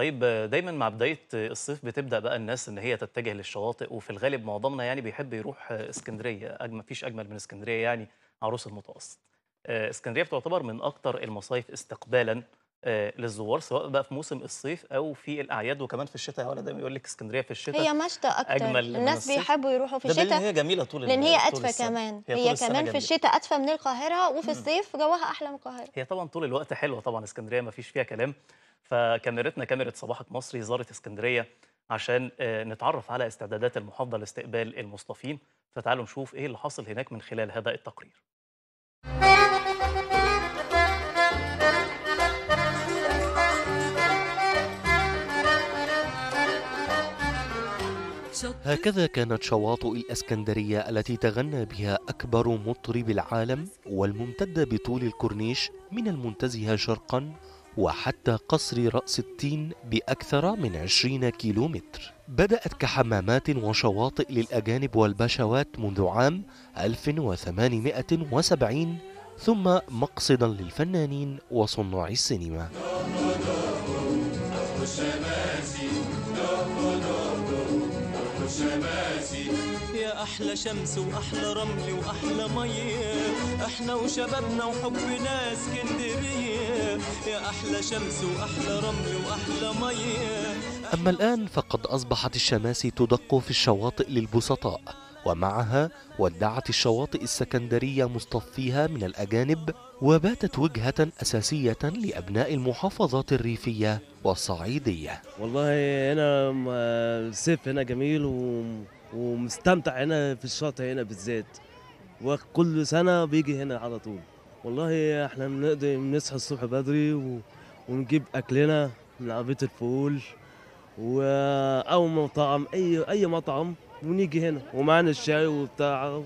طيب دايما مع بدايه الصيف بتبدا بقى الناس ان هي تتجه للشواطئ وفي الغالب معظمنا يعني بيحب يروح اسكندريه اجمل مفيش اجمل من اسكندريه يعني عروس المتوسط آه، اسكندريه بتعتبر من اكتر المصايف استقبالا آه، للزوار سواء بقى في موسم الصيف او في الاعياد وكمان في الشتاء هو دايما يقول لك اسكندريه في الشتاء هي مشتى اكتر أجمل الناس بيحبوا يروحوا في الشتاء لان هي جميله طول لان هي ادفى كمان هي, هي كمان في الشتاء ادفى من القاهره وفي الصيف جواها احلى من القاهره هي طبعا طول الوقت حلوه طبعا اسكندريه ما فيش فيها كلام فكاميرتنا كاميرا صباحك مصري زارت اسكندريه عشان آه، نتعرف على استعدادات المحافظه لاستقبال المصطفين فتعالوا نشوف ايه اللي حصل هناك من خلال هذا التقرير هكذا كانت شواطئ الاسكندريه التي تغنى بها اكبر مطرب العالم والممتده بطول الكورنيش من المنتزه شرقا وحتى قصر رأس التين بأكثر من 20 كيلومتر بدأت كحمامات وشواطئ للأجانب والباشوات منذ عام 1870 ثم مقصدا للفنانين وصناع السينما أحلى شمس وأحلى رمل وأحلى مية إحنا وشبابنا وحبنا اسكندرية يا أحلى شمس وأحلى رمل وأحلى مية أما الآن فقد أصبحت الشماسي تدق في الشواطئ للبسطاء ومعها ودعت الشواطئ السكندرية مصطفيها من الأجانب وباتت وجهة أساسية لأبناء المحافظات الريفية والصعيدية والله هنا الصيف آه، هنا جميل و ومستمتع هنا في الشاطئ هنا بالذات وكل سنه بيجي هنا على طول والله احنا بنقدر بنصحى الصبح بدري و... ونجيب اكلنا من عربيه الفول و... او مطعم اي اي مطعم ونيجي هنا ومعنا الشاي وبتاع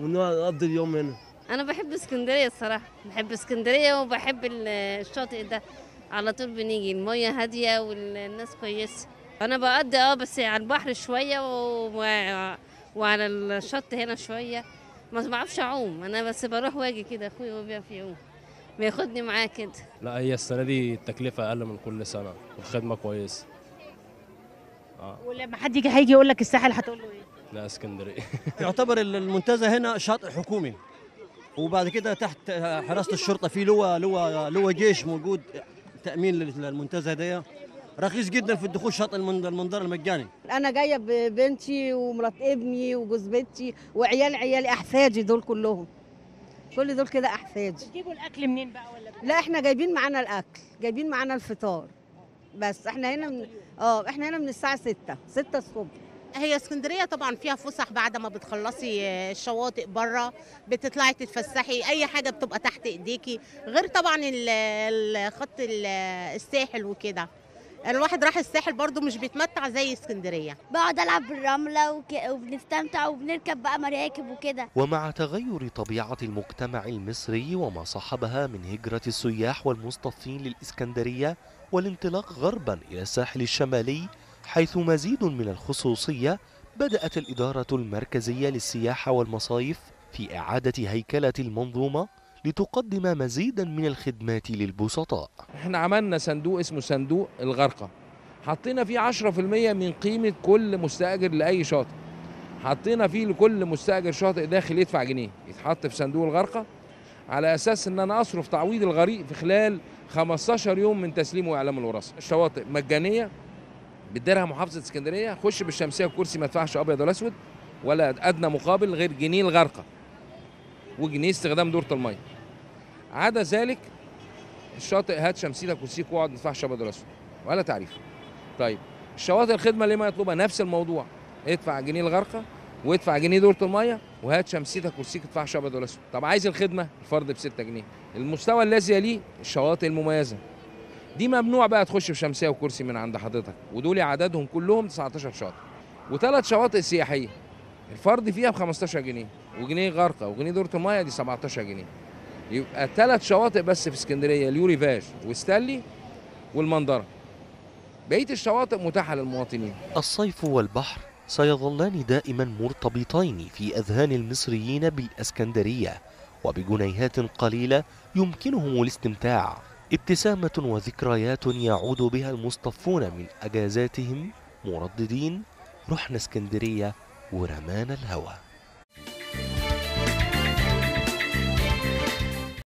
ونقضي اليوم هنا انا بحب اسكندريه الصراحه بحب اسكندريه وبحب الشاطئ ده على طول بنيجي الميه هاديه والناس كويسه انا بقضي اه بس على يعني البحر شويه و... وعلى الشط هنا شويه ما بعرفش اعوم انا بس بروح واجي كده اخويا هو بيعرف يعوم بياخدني معاه كده لا هي السنه دي التكلفه اقل من كل سنه والخدمه كويسه آه. ولما حد يجي هيجي يقول لك الساحل هتقول له ايه لا اسكندريه يعتبر المنتزه هنا شاطئ حكومي وبعد كده تحت حراسه الشرطه في لواء لواء لواء جيش موجود تامين للمنتزه ديه رخيص جدا في الدخول شاطئ المنظر المجاني انا جايه ببنتي ومرات ابني وجوز بنتي وعيال عيالي احفادي دول كلهم كل دول كده احفادي بتجيبوا الاكل منين بقى ولا لا احنا جايبين معانا الاكل جايبين معانا الفطار بس احنا هنا من... اه احنا هنا من الساعه 6 6 الصبح هي اسكندريه طبعا فيها فسح بعد ما بتخلصي الشواطئ آه، بره بتطلعي تتفسحي اي حاجه بتبقى تحت ايديكي غير طبعا الخط الساحل وكده الواحد راح الساحل برضو مش بيتمتع زي اسكندريه بقعد العب بالرمله وك... وبنستمتع وبنركب بقى مراكب وكده ومع تغير طبيعه المجتمع المصري وما صحبها من هجره السياح والمصطفين للاسكندريه والانطلاق غربا الى الساحل الشمالي حيث مزيد من الخصوصيه بدات الاداره المركزيه للسياحه والمصايف في اعاده هيكله المنظومه لتقدم مزيدا من الخدمات للبسطاء احنا عملنا صندوق اسمه صندوق الغرقة حطينا فيه 10% من قيمة كل مستأجر لأي شاطئ حطينا فيه لكل مستأجر شاطئ داخل يدفع جنيه يتحط في صندوق الغرقة على أساس أن أنا أصرف تعويض الغريق في خلال 15 يوم من تسليم وإعلام الوراثة الشواطئ مجانية بتديرها محافظة اسكندرية خش بالشمسية والكرسي ما تدفعش أبيض ولا أسود ولا أدنى مقابل غير جنيه الغرقة وجنيه استخدام دورة المية عدا ذلك الشاطئ هات شمسيتك وسيك واقعد ما تدفعش دراسه ولا تعريف طيب الشواطئ الخدمه اللي ما يطلبها نفس الموضوع ادفع جنيه الغرقه وادفع جنيه دوره الميه وهات شمسيتك كرسيك ادفع شبه ولا اسود طب عايز الخدمه الفرد ب 6 جنيه المستوى الذي يليه الشواطئ المميزه دي ممنوع بقى تخش بشمسيه وكرسي من عند حضرتك ودول عددهم كلهم 19 شاطئ وثلاث شواطئ سياحيه الفرد فيها ب 15 جنيه وجنيه غرقه وجنيه دوره الميه دي 17 جنيه يبقى ثلاث شواطئ بس في اسكندريه اليوري فاج وستانلي والمندره بقيه الشواطئ متاحه للمواطنين الصيف والبحر سيظلان دائما مرتبطين في اذهان المصريين بالاسكندريه وبجنيهات قليله يمكنهم الاستمتاع ابتسامه وذكريات يعود بها المصطفون من اجازاتهم مرددين رحنا اسكندريه ورمانا الهوى